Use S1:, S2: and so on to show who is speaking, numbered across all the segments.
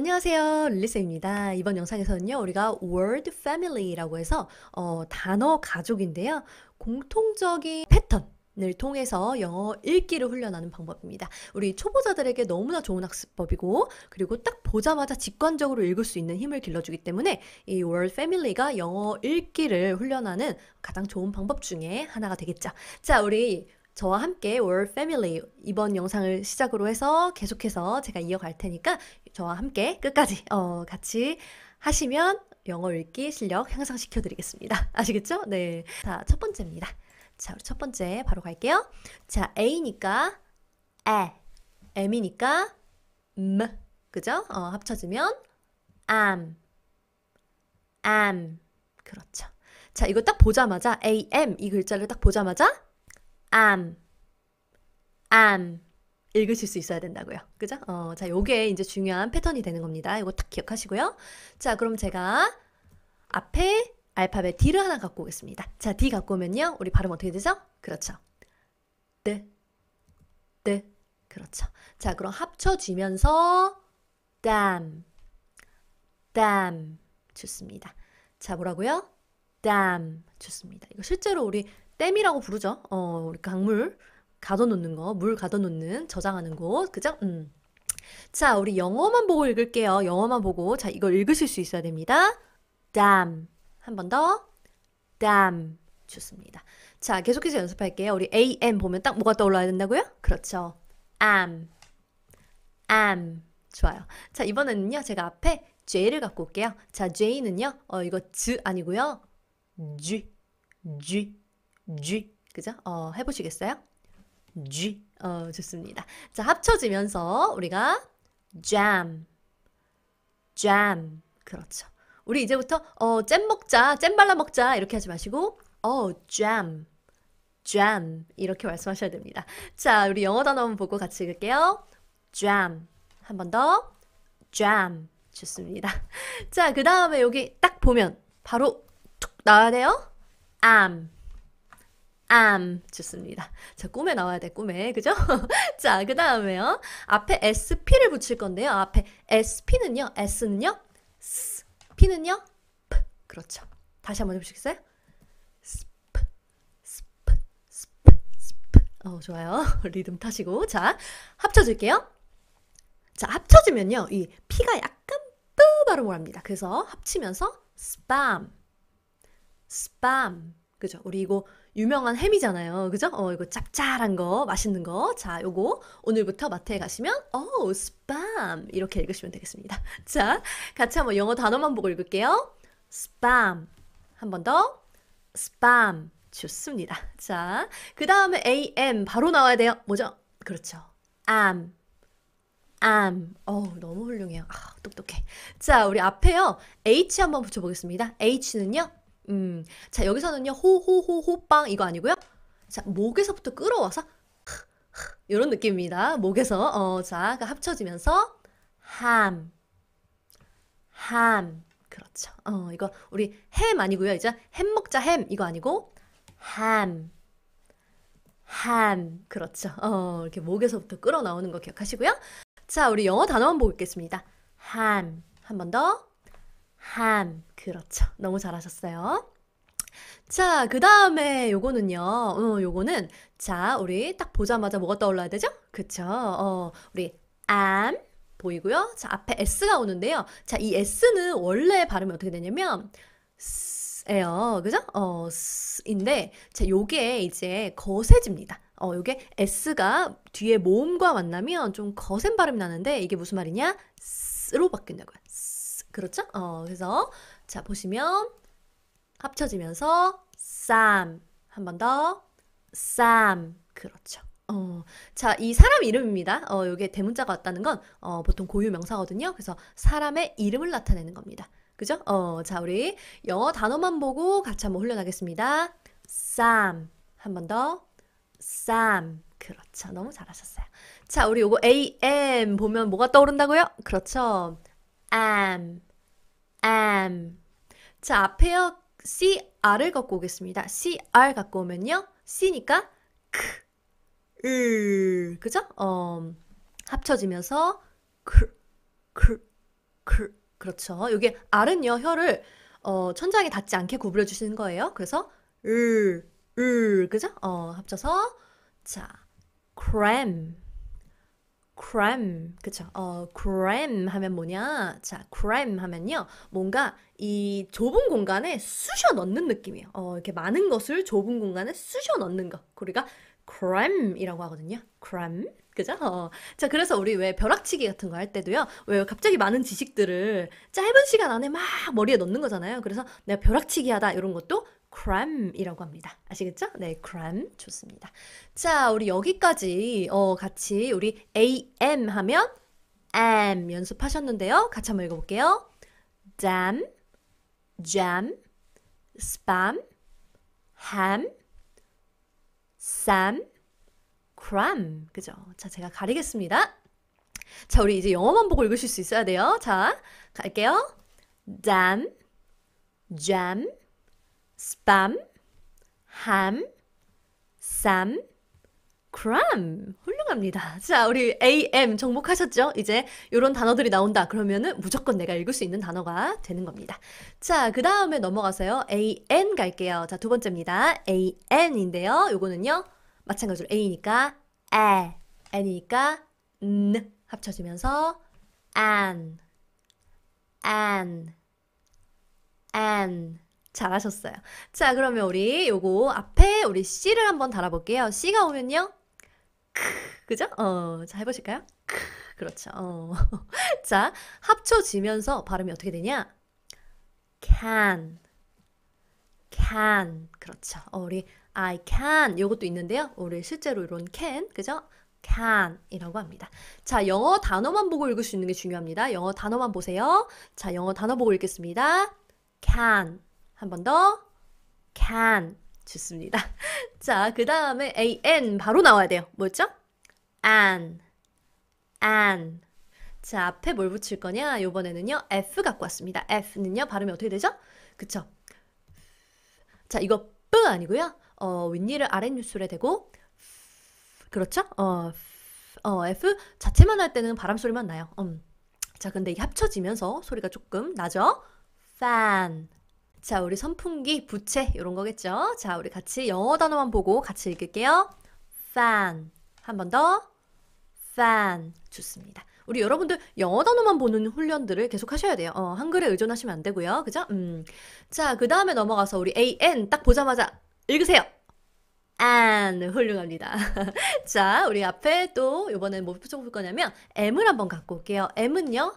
S1: 안녕하세요 릴리쌤입니다 이번 영상에서는요 우리가 word family라고 해서 어, 단어 가족인데요 공통적인 패턴 을 통해서 영어 읽기를 훈련하는 방법입니다. 우리 초보자들에게 너무나 좋은 학습법이고 그리고 딱 보자마자 직관적으로 읽을 수 있는 힘을 길러주기 때문에 이 w o r d Family가 영어 읽기를 훈련하는 가장 좋은 방법 중에 하나가 되겠죠. 자, 우리 저와 함께 w o r l 이번 영상을 시작으로 해서 계속해서 제가 이어갈 테니까 저와 함께 끝까지 어, 같이 하시면 영어 읽기 실력 향상시켜 드리겠습니다. 아시겠죠? 네. 자, 첫 번째입니다. 자, 우리 첫 번째 바로 갈게요. 자, A니까 에, M이니까 음, 그죠? 어, 합쳐지면 am, am. 그렇죠. 자, 이거 딱 보자마자 am 이 글자를 딱 보자마자 am, am. 읽으실 수 있어야 된다고요. 그죠? 어, 자, 요게 이제 중요한 패턴이 되는 겁니다. 이거 딱 기억하시고요. 자, 그럼 제가 앞에 알파벳 D를 하나 갖고 오겠습니다. 자, D 갖고 오면요. 우리 발음 어떻게 되죠? 그렇죠. 네. 네. 그렇죠. 자, 그럼 합쳐지면서 땀. 땀. 좋습니다. 자, 뭐라고요? 땀. 좋습니다. 이거 실제로 우리 댐이라고 부르죠. 어, 우리 강물. 가둬놓는 거, 물 가둬놓는, 저장하는 곳, 그죠? 음. 자, 우리 영어만 보고 읽을게요. 영어만 보고. 자, 이걸 읽으실 수 있어야 됩니다. dam. 한 번 더. dam. 좋습니다. 자, 계속해서 연습할게요. 우리 am 보면 딱 뭐가 떠올라야 된다고요? 그렇죠. am. am. 좋아요. 자, 이번에는요. 제가 앞에 j를 갖고 올게요. 자, j는요. 어, 이거 z 아니고요. g, g, g. 그죠? 어, 해보시겠어요? G. 어, 좋습니다. 자, 합쳐지면서 우리가 jam, jam. 그렇죠. 우리 이제부터 어, 잼 먹자, 잼 발라 먹자 이렇게 하지 마시고 어, jam, jam 이렇게 말씀하셔야 됩니다. 자, 우리 영어 단어 한번 보고 같이 읽을게요. jam. 한 번 더. jam. 좋습니다. 자, 그 다음에 여기 딱 보면 바로 툭 나와야 돼요. am, am 좋습니다. 자, 꿈에 나와야 돼, 꿈에. 그죠? 자, 그 다음에요. 앞에 sp를 붙일 건데요. 앞에 sp는요, s는요, s, p는요, p. 그렇죠. 다시 한번 해보시겠어요? sp, sp, sp, sp. 어, 좋아요. 리듬 타시고. 자, 합쳐줄게요. 자, 합쳐지면요. 이 p가 약간 뿌 발음을 합니다. 그래서 합치면서 spam, spam. 그죠? 우리 이거 유명한 햄이잖아요. 그죠? 어, 이거 짭짤한 거, 맛있는 거. 자, 요거 오늘부터 마트에 가시면 어, 스팸 이렇게 읽으시면 되겠습니다. 자, 같이 한번 영어 단어만 보고 읽을게요. 스팸. 한 번 더. 스팸. 좋습니다. 자, 그 다음에 am 바로 나와야 돼요. 뭐죠? 그렇죠. am. am. 어 너무 훌륭해요. 아, 똑똑해. 자, 우리 앞에요. h 한번 붙여보겠습니다. h는요. 음. 자, 여기서는요. 호호호호빵 이거 아니고요. 자, 목에서부터 끌어와서 이런 느낌입니다. 목에서 어, 자 그 합쳐지면서 함, 함, 그렇죠. 어, 이거 우리 햄 아니고요. 이제 햄 먹자 햄 이거 아니고 함, 함, 그렇죠. 어, 이렇게 목에서부터 끌어 나오는 거 기억하시고요. 자, 우리 영어 단어만 보겠습니다 함, 한 번 더. ham. 그렇죠. 너무 잘하셨어요. 자, 그 다음에 요거는요. 어, 요거는 자, 우리 딱 보자마자 뭐가 떠올라야 되죠? 그쵸? 어, 우리 am 보이고요. 자, 앞에 s가 오는데요. 자, 이 s는 원래 발음이 어떻게 되냐면 s 요 그죠? 어, 인데 자, 요게 이제 거세집니다. 어, 요게 s가 뒤에 모음과 만나면 좀 거센 발음이 나는데 이게 무슨 말이냐? s로 바뀐다고요. 그렇죠? 어, 그래서 자 보시면 합쳐지면서 쌈. 한번 더. 쌈. 그렇죠. 어, 자, 이 사람 이름입니다. 어, 요게 대문자가 왔다는 건, 어, 보통 고유 명사거든요. 그래서 사람의 이름을 나타내는 겁니다. 그죠? 어, 자, 우리 영어 단어만 보고 같이 한번 훈련하겠습니다. 쌈. 한번 더. 쌈. 그렇죠. 너무 잘하셨어요. 자, 우리 요거 AM 보면 뭐가 떠오른다고요? 그렇죠. am. am. 자, 앞에요. cr을 갖고 오겠습니다. cr 갖고 오면요. c니까 k, 으, 그죠? 어, 합쳐지면서 k, k, k. 그렇죠. 여기 r은요. 혀를 어, 천장에 닿지 않게 구부려 주시는 거예요. 그래서 으, 으, 그죠? 어, 합쳐서 자, cram, cram 그쵸 어 cram 하면 뭐냐 자 cram 하면요 뭔가 이 좁은 공간에 쑤셔 넣는 느낌이에요 어 이렇게 많은 것을 좁은 공간에 쑤셔 넣는 거 우리가 cram이라고 하거든요 cram 그죠? 어. 자, 그래서 우리 왜 벼락치기 같은 거 할 때도요, 왜 갑자기 많은 지식들을 짧은 시간 안에 막 머리에 넣는 거잖아요. 그래서 내가 벼락치기 하다 이런 것도 cram이라고 합니다. 아시겠죠? 네, cram 좋습니다. 자, 우리 여기까지 어, 같이 우리 am 하면 am 연습하셨는데요. 같이 한번 읽어볼게요. dam, jam, spam, ham, sam, cram. 그죠? 자, 제가 가리겠습니다. 자, 우리 이제 영어만 보고 읽으실 수 있어야 돼요. 자, 갈게요. dam, jam, spam, ham, sam, c r u m b 훌륭합니다. 자, 우리 am 정복하셨죠? 이제 이런 단어들이 나온다. 그러면은 무조건 내가 읽을 수 있는 단어가 되는 겁니다. 자, 그 다음에 넘어가서요. an 갈게요. 자, 두 번째입니다. an인데요. 요거는요. 마찬가지로 a니까 a, n이니까 n 합쳐지면서 an, an, an. 잘하셨어요. 자, 그러면 우리 요거 앞에 우리 C를 한번 달아볼게요. C가 오면요. 크, 그죠? 어, 자, 해보실까요? 크, 그렇죠. 어. 자, 합쳐지면서 발음이 어떻게 되냐? can, can. 그렇죠. 어, 우리 I can. 요것도 있는데요. 우리 실제로 이런 can. 그죠? can이라고 합니다. 자, 영어 단어만 보고 읽을 수 있는 게 중요합니다. 영어 단어만 보세요. 자, 영어 단어 보고 읽겠습니다. can. 한번더 can 좋습니다. 자, 그 다음에 an 바로 나와야 돼요. 뭐였죠? an, an. 자, 앞에 뭘 붙일 거냐? 요번에는요, f 갖고 왔습니다. f는요, 발음이 어떻게 되죠? 그쵸? 자, 이거 뿌 아니고요. 어, 윗니를 아랫입술에 대고 그렇죠? 어, 어, F 자체만 할 때는 바람 소리만 나요. 음. 자, 근데 이게 합쳐지면서 소리가 조금 나죠? fan, 자, 우리 선풍기, 부채 이런 거겠죠? 자, 우리 같이 영어 단어만 보고 같이 읽을게요. fan 한 번더 fan 좋습니다. 우리 여러분들 영어 단어만 보는 훈련들을 계속 하셔야 돼요. 어, 한글에 의존하시면 안 되고요. 그죠? 음. 자, 그 다음에 넘어가서 우리 an 딱 보자마자 읽으세요. an 훌륭합니다. 자, 우리 앞에 또 이번엔 뭐 붙여볼 거냐면 m을 한번 갖고 올게요. m은요.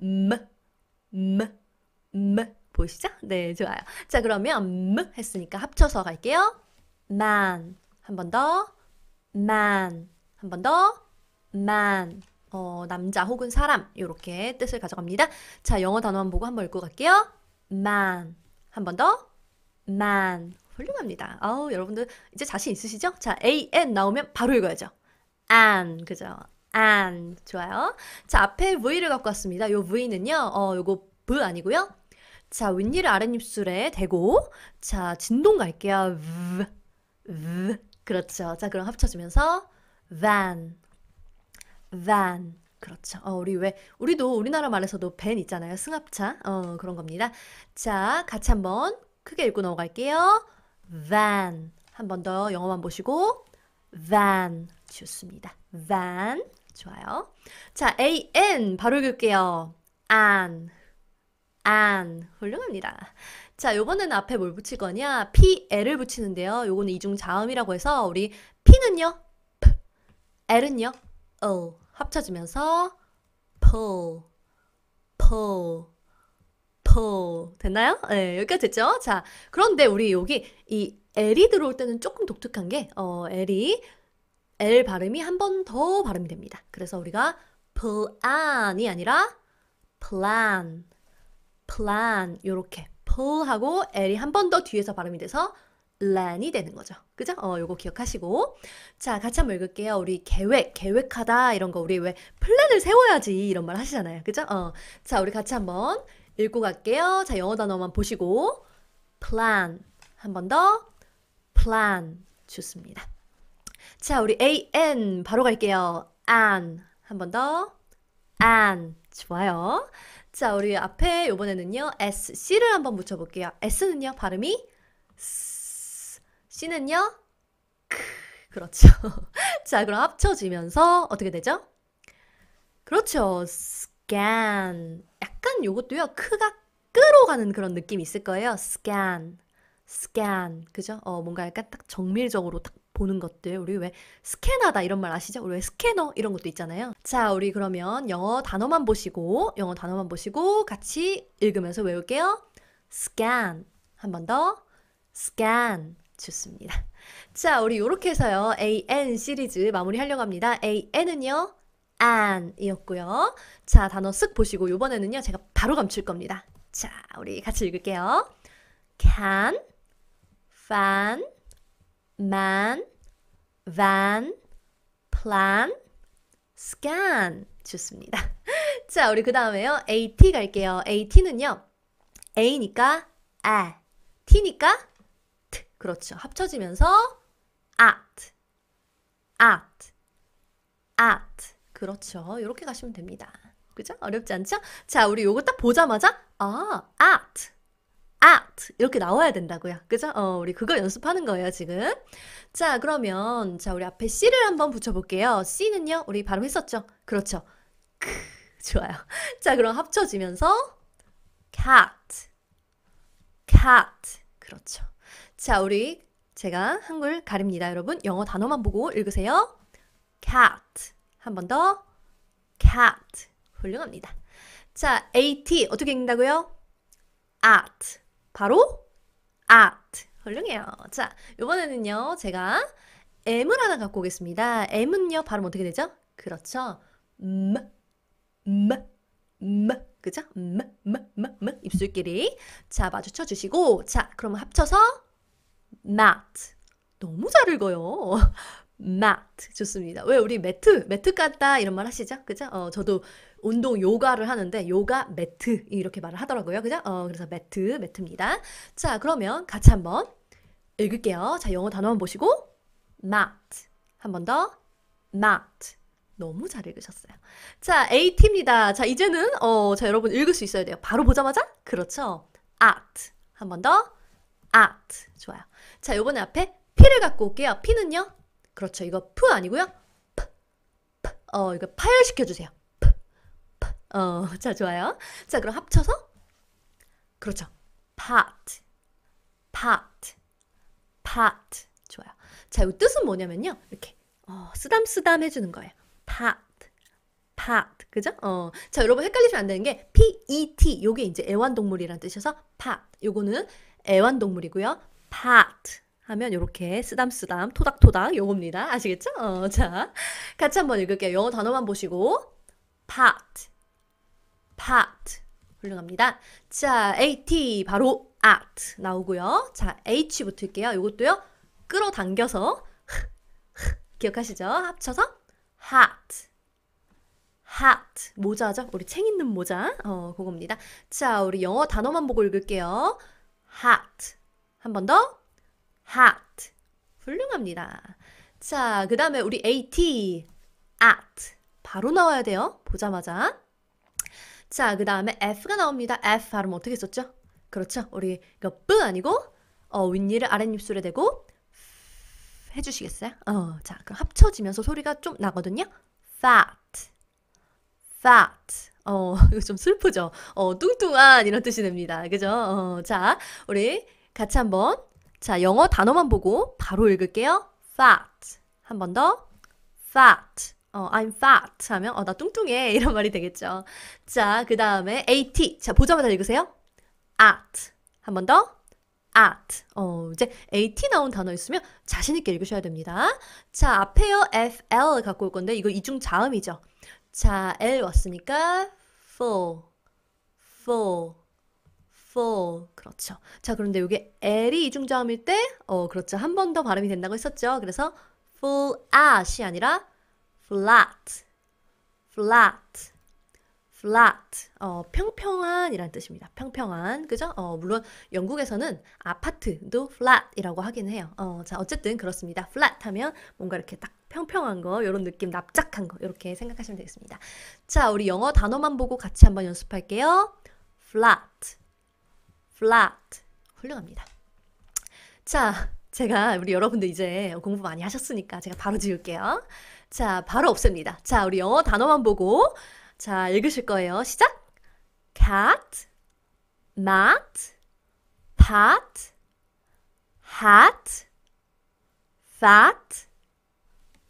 S1: m m m 보시죠 네, 좋아요. 자, 그러면 음 했으니까 합쳐서 갈게요. man 한 번 더, man 한 번 더, man 어, 남자 혹은 사람 이렇게 뜻을 가져갑니다. 자, 영어 단어만 보고 한 번 읽고 갈게요. man 한 번 더, man 훌륭합니다. 아우 여러분들 이제 자신 있으시죠? 자, a n 나오면 바로 읽어야죠. an 그죠? an 좋아요. 자, 앞에 v를 갖고 왔습니다. 요 v는요, 어, 요거 v 아니고요. 자, 윗니를 아랫입술에 대고 자, 진동 갈게요. v, 그렇죠. 자, 그럼 합쳐주면서 van, van. 그렇죠. 어, 우리 왜 우리도 우리나라 말에서도 밴 있잖아요. 승합차. 어, 그런 겁니다. 자, 같이 한번 크게 읽고 넘어갈게요. van. 한 번 더 영어만 보시고 van 좋습니다. van 좋아요. 자, an 바로 읽을게요. an an 훌륭합니다. 자, 요번에는 앞에 뭘 붙일 거냐? p, l을 붙이는데요. 요거는 이중 자음이라고 해서 우리 p는요 p, l은요 o 합쳐지면서 pull, pull, pull 됐나요? 네, 여기까지 됐죠? 자, 그런데 우리 여기 이 l이 들어올 때는 조금 독특한 게 어, l이 l 발음이 한 번 더 발음이 됩니다. 그래서 우리가 plan이 아니라 plan, plan 요렇게 pull 하고 l이 한 번 더 뒤에서 발음이 돼서 l a n 이 되는 거죠. 그죠? 어, 요거 기억하시고. 자, 같이 한 번 읽을게요. 우리 계획, 계획하다 이런 거 우리 왜 플랜을 세워야지 이런 말 하시잖아요. 그죠? 어. 자, 우리 같이 한번 읽고 갈게요. 자, 영어 단어만 보시고 plan 한 번 더 plan 좋습니다. 자, 우리 an 바로 갈게요. an 한 번 더 an 좋아요. 자, 우리 앞에 요번에는요. S, C를 한번 붙여볼게요. S는요, 발음이 S, C는요, 크, 그렇죠. 자, 그럼 합쳐지면서 어떻게 되죠? 그렇죠. scan. 약간 요것도요, 크가 끄로 가는 그런 느낌이 있을 거예요. scan. scan. 그죠? 어, 뭔가 약간 딱 정밀적으로 딱 보는 것들 우리 왜 스캐너다 이런 말 아시죠? 우리 왜 스캐너 이런 것도 있잖아요. 자, 우리 그러면 영어 단어만 보시고 영어 단어만 보시고 같이 읽으면서 외울게요. scan 한번더 scan 좋습니다. 자, 우리 이렇게 해서요. AN 시리즈 마무리하려고 합니다. AN은요. an 이었고요. 자, 단어 쓱 보시고 요번에는요. 제가 바로 감출 겁니다. 자, 우리 같이 읽을게요. can fan man, van, plan, scan 좋습니다. 자, 우리 그 다음에요. at 갈게요. at는요. a니까 a, 아, t니까 t. 그렇죠. 합쳐지면서 at, at, at. 그렇죠. 이렇게 가시면 됩니다. 그죠? 어렵지 않죠? 자, 우리 요거 딱 보자마자 아, at out 이렇게 나와야 된다고요. 그죠? 어, 우리 그거 연습하는 거예요, 지금. 자, 그러면 자, 우리 앞에 C를 한번 붙여 볼게요. C는요. 우리 발음했었죠? 그렇죠. 크, 좋아요. 자, 그럼 합쳐지면서 cat cat 그렇죠. 자, 우리 제가 한글 가립니다, 여러분. 영어 단어만 보고 읽으세요. cat 한 번 더 cat 훌륭합니다. 자, at 어떻게 읽는다고요? at 바로 at. 훌륭해요. 자, 이번에는요, 제가 M을 하나 갖고 오겠습니다. M은요, 발음 어떻게 되죠? 그렇죠. 음, 음, 음. 그죠? 음, 음, 음, 음. 입술끼리. 자, 마주쳐 주시고. 자, 그러면 합쳐서 mat. 너무 잘 읽어요. mat. 좋습니다. 왜 우리 매트, 매트 깠다 이런 말 하시죠? 그죠? 어, 저도 운동 요가를 하는데 요가 매트 이렇게 말을 하더라고요. 그죠? 어, 그래서 매트, 매트입니다. 자, 그러면 같이 한번 읽을게요. 자, 영어 단어만 보시고 mat. 한 번 더. mat. 너무 잘 읽으셨어요. 자, AT입니다. 자, 이제는 어, 자, 여러분 읽을 수 있어야 돼요. 바로 보자마자? 그렇죠. at. 한 번 더. at. 좋아요. 자, 요번에 앞에 p를 갖고 올게요. p는요? 그렇죠. 이거 p 아니고요. 어, 이거 파열시켜 주세요. 어, 자, 좋아요. 자, 그럼 합쳐서 그렇죠. pot, pot, pot. 좋아요. 자, 이 뜻은 뭐냐면요. 이렇게 어, 쓰담쓰담 해주는 거예요. pot, pot. 그죠? 어, 자, 여러분 헷갈리시면 안 되는 게 PET. 요게 이제 애완동물이란 뜻이어서 pot. 요거는 애완동물이고요. pot. 하면 이렇게 쓰담쓰담 토닥토닥 요겁니다. 아시겠죠? 어, 자, 같이 한번 읽을게요. 영어 단어만 보시고 pot pot 훌륭합니다. 자, at 바로 at 나오고요. 자, h 붙을게요. 이것도요. 끌어당겨서 기억하시죠? 합쳐서 hat hat 모자죠? 우리 챙 있는 모자. 어, 그겁니다. 자, 우리 영어 단어만 보고 읽을게요. hat 한 번 더. hat 훌륭합니다. 자, 그다음에 우리 at at 바로 나와야 돼요. 보자마자 자, 그 다음에 F가 나옵니다. F 발음 어떻게 썼죠? 그렇죠. 우리 이거 뿌 아니고 어, 윗니를 아랫입술에 대고 해주시겠어요? 어, 자, 그럼 합쳐지면서 소리가 좀 나거든요. fat, fat. 어, 이거 좀 슬프죠? 어, 뚱뚱한 이런 뜻이 됩니다. 그죠? 어, 자, 우리 같이 한번 자, 영어 단어만 보고 바로 읽을게요. fat. 한 번 더. fat. 어, I'm fat 하면 어, 나 뚱뚱해 이런 말이 되겠죠. 자, 그 다음에 at. 자, 보자마자 읽으세요. at. 한 번 더. at. 어, 이제 at 나온 단어 있으면 자신 있게 읽으셔야 됩니다. 자, 앞에요. fl 갖고 올 건데 이거 이중 자음이죠. 자, l 왔으니까 full, full, full. 그렇죠. 자, 그런데 이게 l이 이중 자음일 때 어, 그렇죠. 한 번 더 발음이 된다고 했었죠. 그래서 full at이 아니라 flat, flat, flat. 어, 평평한이란 뜻입니다. 평평한. 그죠? 어, 물론 영국에서는 아파트도 flat이라고 하긴 해요. 어, 자, 어쨌든 그렇습니다. flat 하면 뭔가 이렇게 딱 평평한 거, 이런 느낌, 납작한 거, 이렇게 생각하시면 되겠습니다. 자, 우리 영어 단어만 보고 같이 한번 연습할게요. flat, flat. 훌륭합니다. 자, 제가 우리 여러분들 이제 공부 많이 하셨으니까 제가 바로 지울게요. 자, 바로 없습니다 자, 우리 영어 단어만 보고 자, 읽으실 거예요. 시작. cat, mat, pat, hat, fat,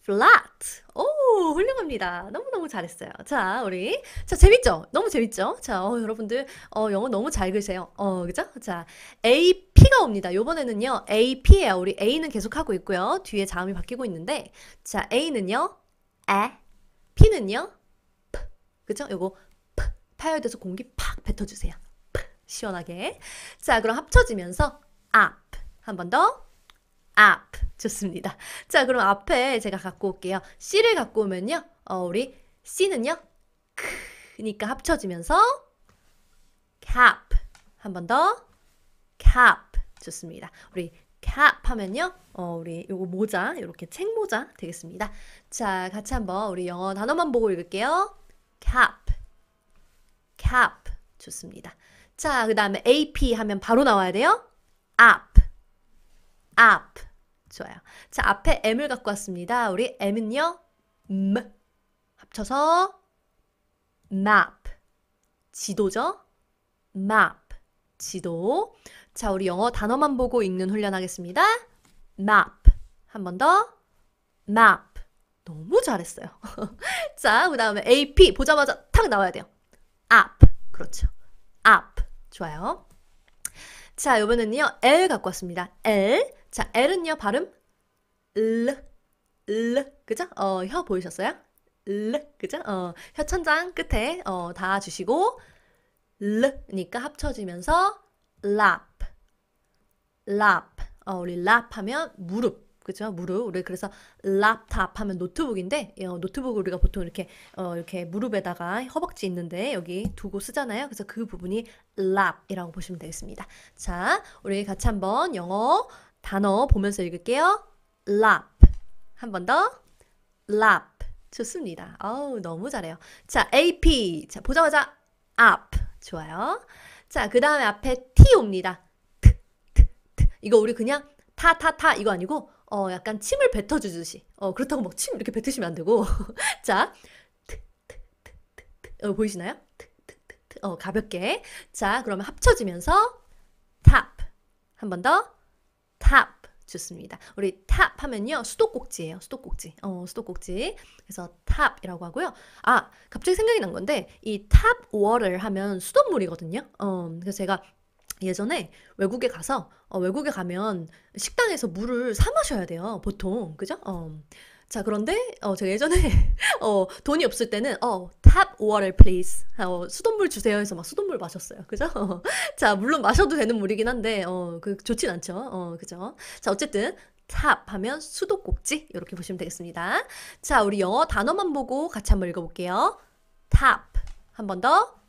S1: flat. 오, 훌륭합니다. 너무너무 잘했어요. 자, 우리. 자, 재밌죠? 너무 재밌죠? 자, 어, 여러분들, 어, 영어 너무 잘 글세요. 어, 그죠? 자, AP가 옵니다. 요번에는요, AP예요. 우리 A는 계속 하고 있고요. 뒤에 자음이 바뀌고 있는데, 자, A는요, 에, P는요, P. 그죠? 요거, P. 파열돼서 공기 팍 뱉어주세요. P. 시원하게. 자, 그럼 합쳐지면서, up. 한 번 더. up. 좋습니다. 자, 그럼 앞에 제가 갖고 올게요. C를 갖고 오면요. 어, 우리 C는요. 크니까 합쳐지면서 cap. 한 번 더. cap. 좋습니다. 우리 cap 하면요. 어, 우리 요거 모자, 요렇게 책모자 되겠습니다. 자, 같이 한번 우리 영어 단어만 보고 읽을게요. cap. cap. 좋습니다. 자, 그 다음에 AP 하면 바로 나와야 돼요. a p up. 좋아요. 자, 앞에 m을 갖고 왔습니다. 우리 m은요. m 합쳐서 map. 지도죠? map. 지도. 자, 우리 영어 단어만 보고 읽는 훈련하겠습니다. map. 한 번 더. map. 너무 잘했어요. 자, 그 다음에 AP 보자마자 탁 나와야 돼요. up. 그렇죠. up. 좋아요. 자, 요번에는요. L 갖고 왔습니다. L. 자, L은요, 발음 L, L, 그죠? 어, 혀 보이셨어요? L, 그죠? 어, 혀 천장 끝에 어, 닿아주시고 L니까 합쳐지면서 lap, lap. 어, 우리 lap 하면 무릎. 그죠? 무릎. 우리 그래서 랍탑 하면 노트북인데 어, 노트북을 우리가 보통 이렇게 어, 이렇게 무릎에다가 허벅지 있는데 여기 두고 쓰잖아요. 그래서 그 부분이 랍이라고 보시면 되겠습니다. 자, 우리 같이 한번 영어 단어 보면서 읽을게요. lap. 한 번 더. lap. 좋습니다. 어우, 너무 잘해요. 자, ap. 자, 보자마자 up. 좋아요. 자, 그 다음에 앞에 t 옵니다. t, t, t. 이거 우리 그냥 타, 타, 타. 이거 아니고, 어, 약간 침을 뱉어주듯이. 어, 그렇다고 막 침 이렇게 뱉으시면 안 되고. 자, t, t, t, t, t. 어, 보이시나요? t, t, t, t. 어, 가볍게. 자, 그러면 합쳐지면서 top. 한 번 더. top 좋습니다. 우리 top 하면요. 수도꼭지예요. 수도꼭지. 어, 수도꼭지. 그래서 top이라고 하고요. 아, 갑자기 생각이 난 건데 이 top water 하면 수돗물이거든요. 어, 그래서 제가 예전에 외국에 가서 어, 외국에 가면 식당에서 물을 사 마셔야 돼요. 보통. 그죠? 어. 자, 그런데 어, 제가 예전에 어, 돈이 없을 때는 어, tap water please. 어, 수돗물 주세요 해서 막 수돗물 마셨어요. 그죠? 자, 물론 마셔도 되는 물이긴 한데 어, 그 좋진 않죠. 어, 그죠? 자, 어쨌든 탑 하면 수도꼭지 이렇게 보시면 되겠습니다. 자, 우리 영어 단어만 보고 같이 한번 읽어볼게요. top 한번더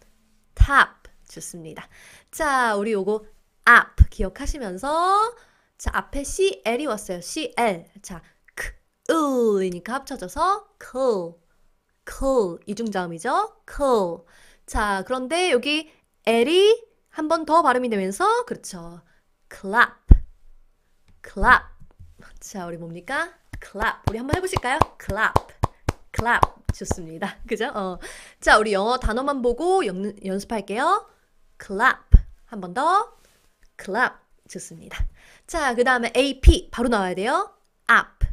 S1: top 좋습니다. 자, 우리 요거 up 기억하시면서 자 앞에 c l이 왔어요. c l 자 크, l이니까 합쳐져서 cool cool 이중자음이죠. cool. 자, 그런데 여기 l이 한 번 더 발음이 되면서 그렇죠. clap. clap. 자, 우리 뭡니까? clap. 우리 한 번 해 보실까요? clap. clap. 좋습니다. 그죠? 어. 자, 우리 영어 단어만 보고 연, 연습할게요. clap. 한 번 더. clap. 좋습니다. 자, 그 다음에 AP 바로 나와야 돼요. up,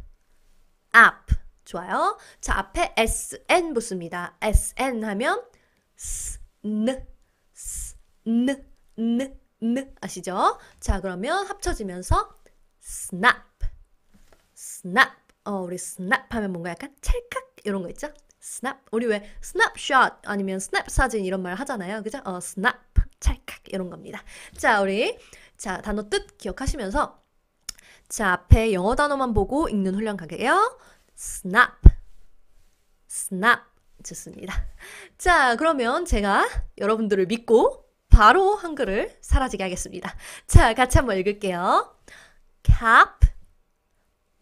S1: up. 좋아요. 자, 앞에 sn 붙습니다. sn 하면 sn, sn, n, n 아시죠? 자, 그러면 합쳐지면서 snap, snap. 어, 우리 snap 하면 뭔가 약간 찰칵 이런 거 있죠? snap. 우리 왜 snapshot 아니면 snap 사진 이런 말 하잖아요. 그죠? 어, snap, 찰칵 이런 겁니다. 자, 우리 자, 단어 뜻 기억하시면서 자, 앞에 영어 단어만 보고 읽는 훈련 가게요. snap, snap 좋습니다. 자, 그러면 제가 여러분들을 믿고 바로 한글을 사라지게 하겠습니다. 자, 같이 한번 읽을게요. cap,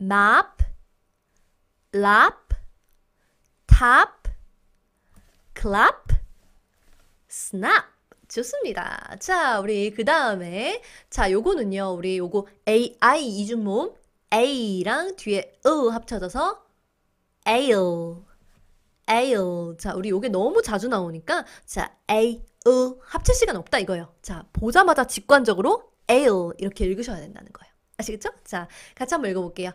S1: map, lap, tap, clap, snap. 좋습니다. 자, 우리 그 다음에 자, 요거는요. 우리 요거 AI 이중모음 a랑 뒤에 으 합쳐져서 ale, ale. 자, 우리 요게 너무 자주 나오니까 자, a, 으 합칠 시간 없다 이거예요. 자, 보자마자 직관적으로 ale 이렇게 읽으셔야 된다는 거예요. 아시겠죠? 자, 같이 한번 읽어볼게요.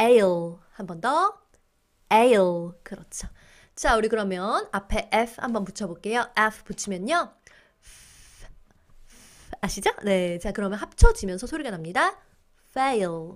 S1: ale 한 번 더, ale 그렇죠. 자, 우리 그러면 앞에 f 한번 붙여볼게요. f 붙이면요. 아시죠? 네. 자, 그러면 합쳐지면서 소리가 납니다. fail.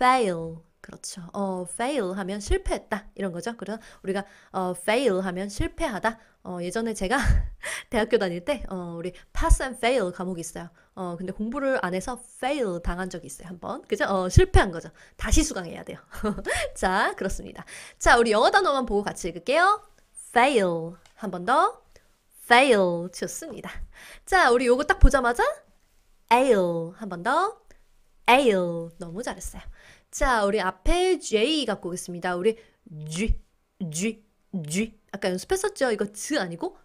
S1: fail. 그렇죠. 어, fail 하면 실패했다. 이런 거죠. 그래서 우리가 어, fail 하면 실패하다. 어, 예전에 제가 대학교 다닐 때 어, 우리 pass and fail 과목이 있어요. 어, 근데 공부를 안 해서 fail 당한 적이 있어요. 한번. 그죠? 어, 실패한 거죠. 다시 수강해야 돼요. 자, 그렇습니다. 자, 우리 영어 단어만 보고 같이 읽을게요. fail. 한 번 더. fail. 좋습니다. 자, 우리 요거 딱 보자마자 ale. 한번 더. ale. 너무 잘했어요. 자, 우리 앞에 J 갖고 오겠습니다. 우리 G, G, G. 아까 연습했었죠? 이거 Z 아니고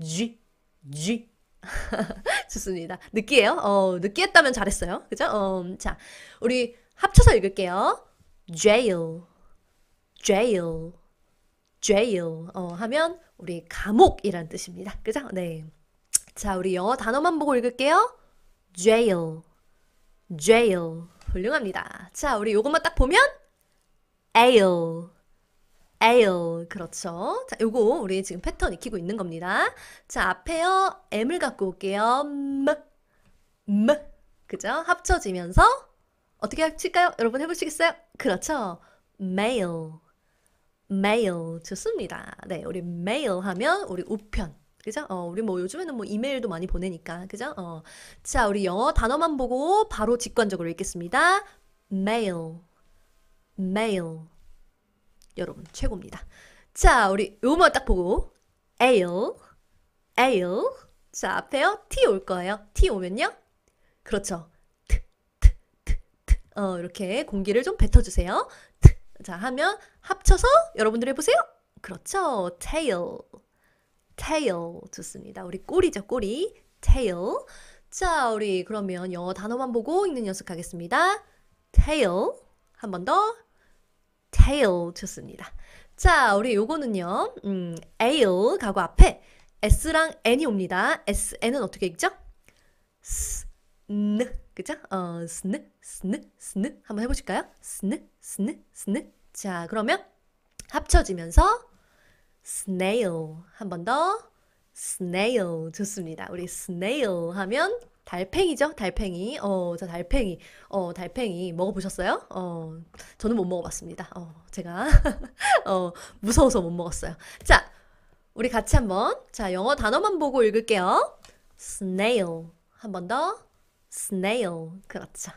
S1: G, G. 좋습니다. 느끼해요? 어, 느끼했다면 잘했어요. 그죠? 어, 자, 우리 합쳐서 읽을게요. jail, jail, jail. 어, 하면 우리 감옥이란 뜻입니다. 그죠? 네. 자, 우리 영어 단어만 보고 읽을게요. jail. jail. 훌륭합니다. 자, 우리 요것만 딱 보면 ale. ale. 그렇죠. 자, 요거 우리 지금 패턴 익히고 있는 겁니다. 자, 앞에요. m을 갖고 올게요. m, m. 그죠? 합쳐지면서 어떻게 합칠까요? 여러분 해보시겠어요? 그렇죠. male. m a l 좋습니다. 네, 우리 m a l 하면 우리 우편. 그죠? 어, 우리 뭐 요즘에는 뭐 이메일도 많이 보내니까, 그죠? 어. 자, 우리 영어 단어만 보고 바로 직관적으로 읽겠습니다. mail, mail. 여러분, 최고입니다. 자, 우리 요만 딱 보고, ale, ale. 자, 앞에요. t 올 거예요. t 오면요. 그렇죠. t, t, t, t. 어, 이렇게 공기를 좀 뱉어주세요. 자, 하면 합쳐서 여러분들 해보세요. 그렇죠. tail. tail 좋습니다. 우리 꼬리죠, 꼬리. tail. 자, 우리 그러면 영어 단어만 보고 읽는 연습하겠습니다. tail. 한 번 더. tail 좋습니다. 자, 우리 요거는요. 음, ale 가고 앞에 s랑 n이 옵니다. s, n은 어떻게 읽죠? s, n, 그죠? 어, sn, sn, sn. 한번 해보실까요? sn, sn, sn. 자, 그러면 합쳐지면서 snail 한 번 더 snail 좋습니다. 우리 snail 하면 달팽이죠? 달팽이. 어, 저 달팽이. 어, 달팽이 먹어보셨어요? 어, 저는 못 먹어봤습니다. 어, 제가 어, 무서워서 못 먹었어요. 자, 우리 같이 한번 자 영어 단어만 보고 읽을게요. snail 한 번 더 snail 그렇죠.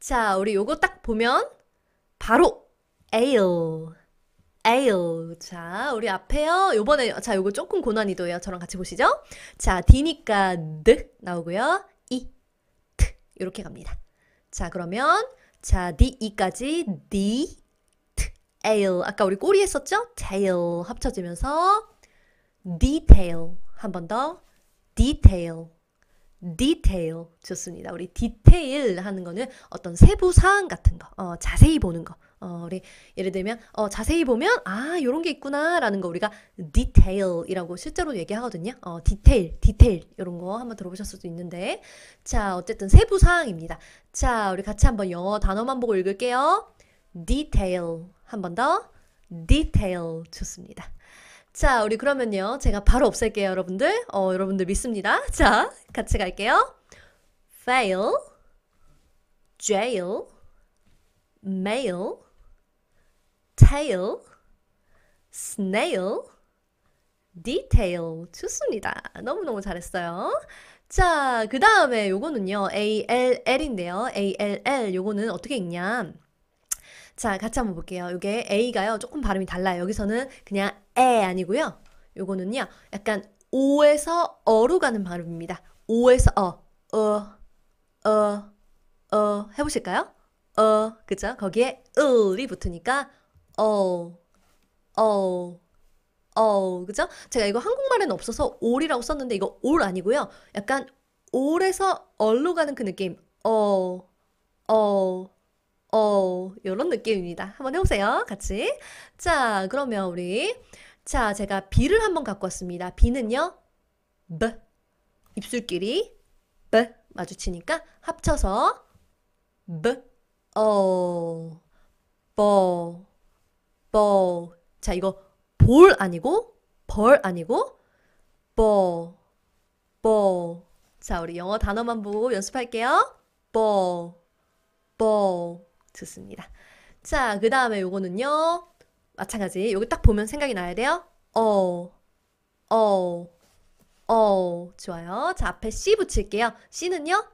S1: 자, 우리 요거 딱 보면 바로 ale ale. 자, 우리 앞에요. 요번에 자, 요거 조금 고난이도예요. 저랑 같이 보시죠. 자, d니까 d 나오고요. e, t 이렇게 갑니다. 자, 그러면 자, d e까지 d t ale. 아까 우리 꼬리 했었죠? tail 합쳐지면서 detail 한 번 더 detail d e t 좋습니다. 우리 d e t 하는 거는 어떤 세부 사항 같은 거, 어, 자세히 보는 거. 어, 우리 예를 들면 어, 자세히 보면 아 이런 게 있구나라는 거 우리가 d e t 이라고 실제로 얘기하거든요. 어, 디테일, 디테일 이런 거 한번 들어보셨을 수도 있는데 자 어쨌든 세부 사항입니다. 자 우리 같이 한번 영어 단어만 보고 읽을게요. d e t 한번더 d e t 좋습니다. 자, 우리 그러면요. 제가 바로 없앨게요, 여러분들. 어, 여러분들 믿습니다. 자, 같이 갈게요. fail, jail, mail, tail, snail, detail. 좋습니다. 너무너무 잘했어요. 자, 그 다음에 요거는요. ALL인데요. ALL 요거는 어떻게 읽냐. 자, 같이 한번 볼게요. 이게 A가요. 조금 발음이 달라요. 여기서는 그냥 에 아니고요. 요거는요. 약간 오에서 어로 가는 발음입니다. 오에서 어, 어, 어, 어 해보실까요? 어, 그죠? 거기에 을이 붙으니까 어, 어, 어, 그죠? 제가 이거 한국말에는 없어서 올이라고 썼는데 이거 올 아니고요. 약간 올에서 얼로 가는 그 느낌. 어, 어, 어, 이런 느낌입니다. 한번 해보세요. 같이. 자, 그러면 우리. 자, 제가 비를 한번 갖고 왔습니다. 비는요, b. 입술끼리 b 마주치니까 합쳐서 b, o, 보, 보. 자, 이거 볼 아니고, 벌 아니고, 보, 보. 자, 우리 영어 단어만 보고 연습할게요. 보, 보. 좋습니다. 자, 그 다음에 요거는요. 마찬가지. 여기 딱 보면 생각이 나야 돼요. 어, 어, 어. 좋아요. 자, 앞에 C 붙일게요. C는요.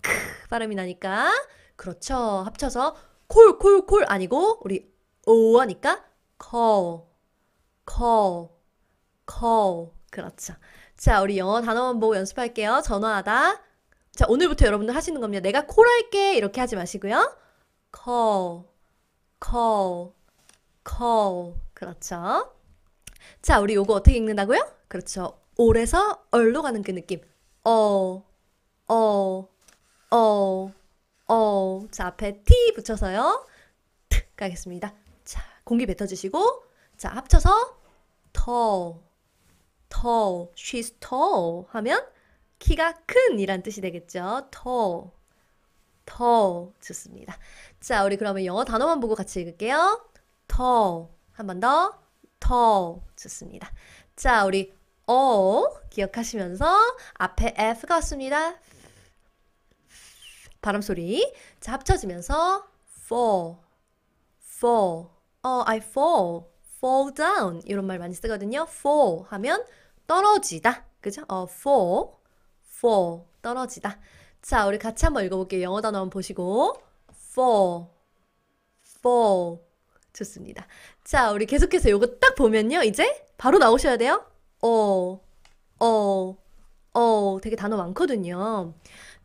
S1: 크 발음이 나니까. 그렇죠. 합쳐서 콜, 콜, 콜 아니고 우리 오 하니까 call, call, call. 그렇죠. 자, 우리 영어 단어만 보고 연습할게요. 전화하다. 자, 오늘부터 여러분들 하시는 겁니다. 내가 콜 할게. 이렇게 하지 마시고요. call, call, call. 그렇죠? 자, 우리 요거 어떻게 읽는다고요? 그렇죠. 올에서 얼로 가는 그 느낌. all, all, all, all. 자, 앞에 t 붙여서요. t 가겠습니다. 자, 공기 뱉어주시고, 자, 합쳐서 tall, tall, she's tall 하면 키가 큰 이란 뜻이 되겠죠. tall. 더 좋습니다. 자, 우리 그러면 영어 단어만 보고 같이 읽을게요. 더. 한 번 더. 더. 좋습니다. 자, 우리 어 기억하시면서 앞에 F가 왔습니다. 발음 소리. 자, 합쳐지면서 fall, fall. 어, I fall, fall down. 이런 말 많이 쓰거든요. fall 하면 떨어지다. 그죠? 어, fall, fall. 떨어지다. 자, 우리 같이 한번 읽어볼게요. 영어 단어 한번 보시고. fall, fall. 좋습니다. 자, 우리 계속해서 요거 딱 보면요. 이제 바로 나오셔야 돼요. all, all, all. 되게 단어 많거든요.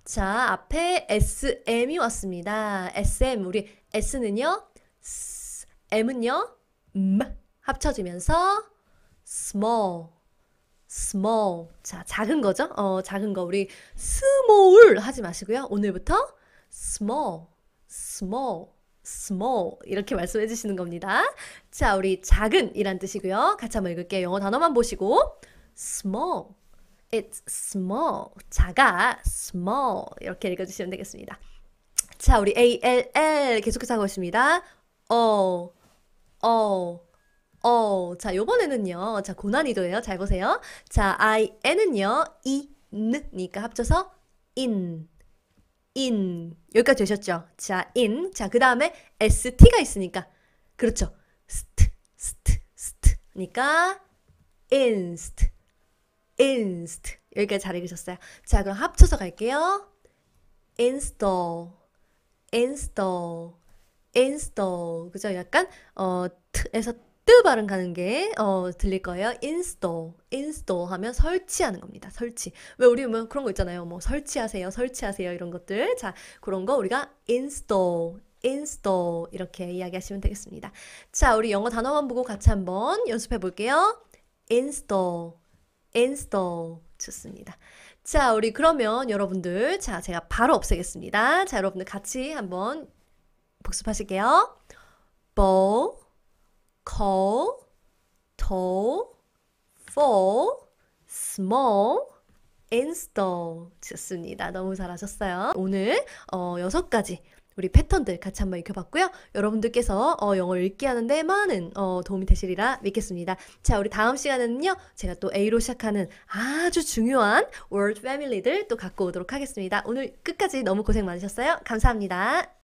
S1: 자, 앞에 SM이 왔습니다. SM. 우리 S는요. S, M은요. 음. 합쳐지면서 small, small. 자, 작은 거죠? 어, 작은 거. 우리 small 하지 마시고요. 오늘부터 small, small, small 이렇게 말씀해 주시는 겁니다. 자, 우리 작은이란 뜻이고요. 같이 한번 읽을게요. 영어 단어만 보시고 small, it's small, 작아, small 이렇게 읽어주시면 되겠습니다. 자, 우리 ALL 계속해서 하고 있습니다. all, 어, all, 어, 어, 자, 요번에는요. 자, 고난이도예요. 잘 보세요. 자, I, N은요. 이, 는니까 합쳐서 in, in. 여기까지 되셨죠? 자, in. 자, 그 다음에 ST가 있으니까. 그렇죠. st, st, st. 니까 inst, inst. 여기까지 잘 읽으셨어요. 자, 그럼 합쳐서 갈게요. install, install, install. 그죠? 약간, 어, t에서 뜨 발음 가는 게 어, 들릴 거예요. install, install 하면 설치하는 겁니다. 설치. 왜 우리 뭐 그런 거 있잖아요. 뭐 설치하세요, 설치하세요 이런 것들. 자, 그런 거 우리가 install, install 이렇게 이야기하시면 되겠습니다. 자, 우리 영어 단어만 보고 같이 한번 연습해 볼게요. install, install 좋습니다. 자, 우리 그러면 여러분들 자, 제가 바로 없애겠습니다. 자, 여러분들 같이 한번 복습하실게요. ball call, tall, fall, small, install. 좋습니다. 너무 잘하셨어요. 오늘 어, 6가지 우리 패턴들 같이 한번 익혀봤고요. 여러분들께서 어, 영어 읽기 하는데 많은 어, 도움이 되시리라 믿겠습니다. 자, 우리 다음 시간에는요. 제가 또 A로 시작하는 아주 중요한 word family들 또 갖고 오도록 하겠습니다. 오늘 끝까지 너무 고생 많으셨어요. 감사합니다.